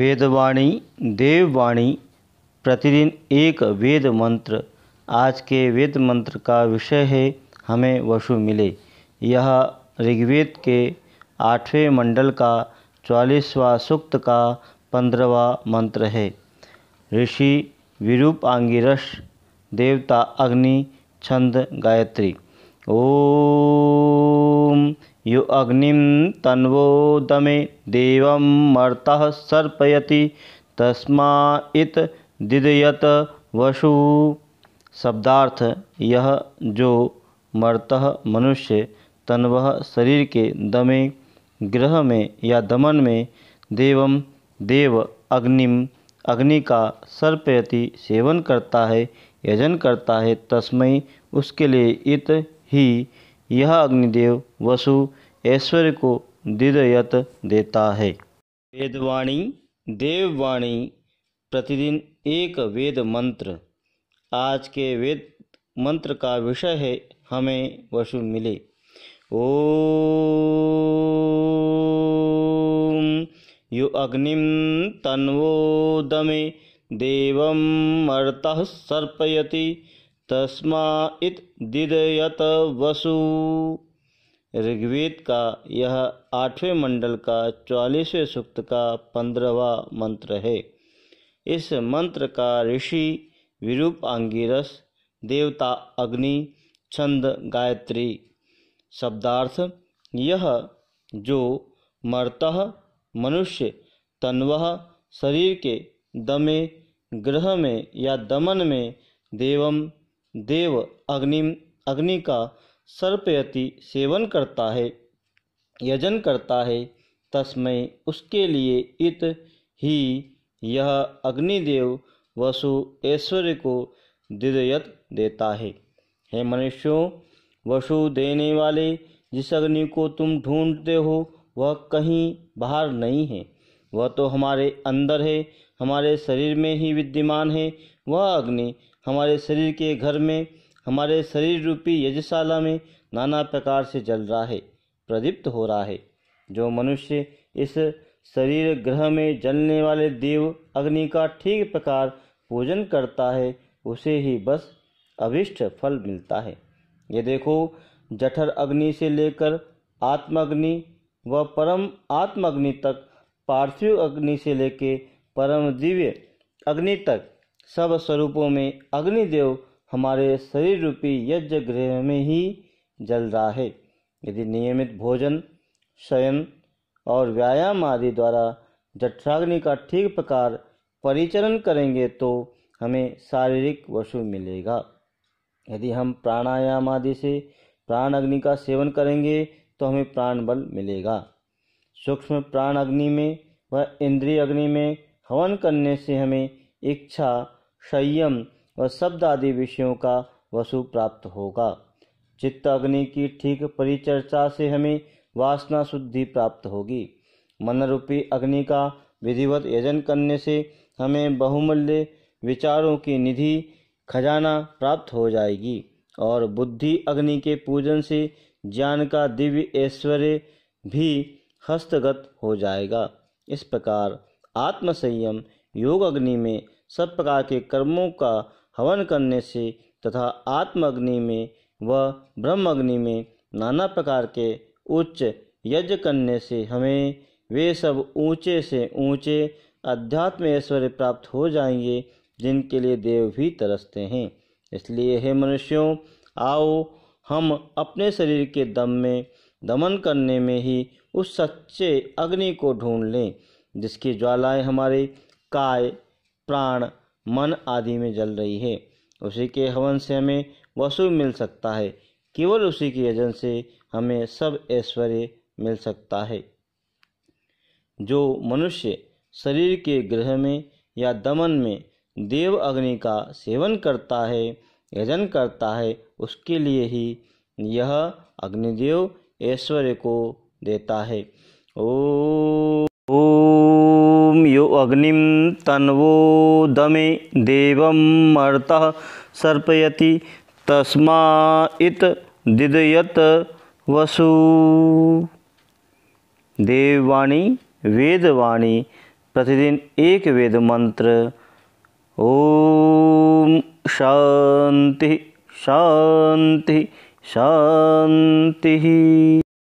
वेदवाणी देववाणी प्रतिदिन एक वेद मंत्र आज के वेद मंत्र का विषय है हमें वशु मिले यह ऋग्वेद के आठवें मंडल का चालीसवा सूक्त का पंद्रवा मंत्र है ऋषि विरूपांगिरस देवता अग्नि छंद गायत्री ओम यो अग्नि तन्वो दमे देव मर्त सर्पयति तस्मा इत दिदयत वशु शब्दार्थ यह जो मर्त मनुष्य तन्वह शरीर के दमे ग्रह में या दमन में देवम देव अग्निम अग्नि का सर्पयति सेवन करता है यजन करता है तस्मय उसके लिए इत ही यह अग्निदेव वसु ऐश्वर्य को दिदयत देता है वेदवाणी देववाणी प्रतिदिन एक वेद मंत्र आज के वेद मंत्र का विषय है हमें वसु मिले ओ यो तन्वो दमे देवम सर्पयति तस्मा इत दिदयत वसु ऋग्वेद का यह आठवें मंडल का चालीसवें सूक्त का पंद्रहवा मंत्र है इस मंत्र का ऋषि विरूप आंगिरस देवता अग्नि छंद गायत्री शब्दार्थ यह जो मर्त मनुष्य तन्वह शरीर के दमे ग्रह में या दमन में देवम देव अग्नि अग्नि का सर्पयति सेवन करता है यजन करता है तस्मय उसके लिए इत ही यह अग्निदेव वसु ऐश्वर्य को दिदयत देता है हे मनुष्यों वसु देने वाले जिस अग्नि को तुम ढूंढते हो वह कहीं बाहर नहीं है वह तो हमारे अंदर है हमारे शरीर में ही विद्यमान है वह अग्नि हमारे शरीर के घर में हमारे शरीर रूपी यजशाला में नाना प्रकार से जल रहा है प्रदीप्त हो रहा है जो मनुष्य इस शरीर ग्रह में जलने वाले देव अग्नि का ठीक प्रकार पूजन करता है उसे ही बस अभिष्ट फल मिलता है ये देखो जठर अग्नि से लेकर आत्माग्नि व परम आत्माग्नि तक पार्थिव अग्नि से लेकर परम दिव्य अग्नि तक सब स्वरूपों में अग्निदेव हमारे शरीर रूपी यज्ञ गृह में ही जल रहा है यदि नियमित भोजन शयन और व्यायाम आदि द्वारा जठराग्नि का ठीक प्रकार परिचरण करेंगे तो हमें शारीरिक वशु मिलेगा यदि हम प्राणायाम आदि से प्राण अग्नि का सेवन करेंगे तो हमें प्राण बल मिलेगा सूक्ष्म प्राण अग्नि में व इंद्रिय अग्नि में हवन करने से हमें इच्छा संयम व शब्द आदि विषयों का वसु प्राप्त होगा चित्त अग्नि की ठीक परिचर्चा से हमें वासना शुद्धि प्राप्त होगी मन रूपी अग्नि का विधिवत यजन करने से हमें बहुमूल्य विचारों की निधि खजाना प्राप्त हो जाएगी और बुद्धि अग्नि के पूजन से ज्ञान का दिव्य ऐश्वर्य भी हस्तगत हो जाएगा इस प्रकार आत्मसंयम योग अग्नि में सब प्रकार के कर्मों का हवन करने से तथा आत्म अग्नि में व ब्रह्म अग्नि में नाना प्रकार के उच्च यज्ञ करने से हमें वे सब ऊंचे से ऊंचे अध्यात्म ऐश्वर्य प्राप्त हो जाएंगे जिनके लिए देव भी तरसते हैं इसलिए हे मनुष्यों आओ हम अपने शरीर के दम में दमन करने में ही उस सच्चे अग्नि को ढूंढ लें जिसकी ज्वालाएं हमारे काय प्राण मन आदि में जल रही है उसी के हवन से हमें वसु मिल सकता है केवल उसी के यजन से हमें सब ऐश्वर्य मिल सकता है जो मनुष्य शरीर के ग्रह में या दमन में देव अग्नि का सेवन करता है यजन करता है उसके लिए ही यह अग्निदेव ऐश्वर्य को देता है ओ यो अग्निम तन्वोदमे देवं मर्तः सर्पयति तस्मा इत दिदयत वसु देववाणी वेदवाणी प्रतिदिन एक वेद मंत्र ओम शांति शांति शांति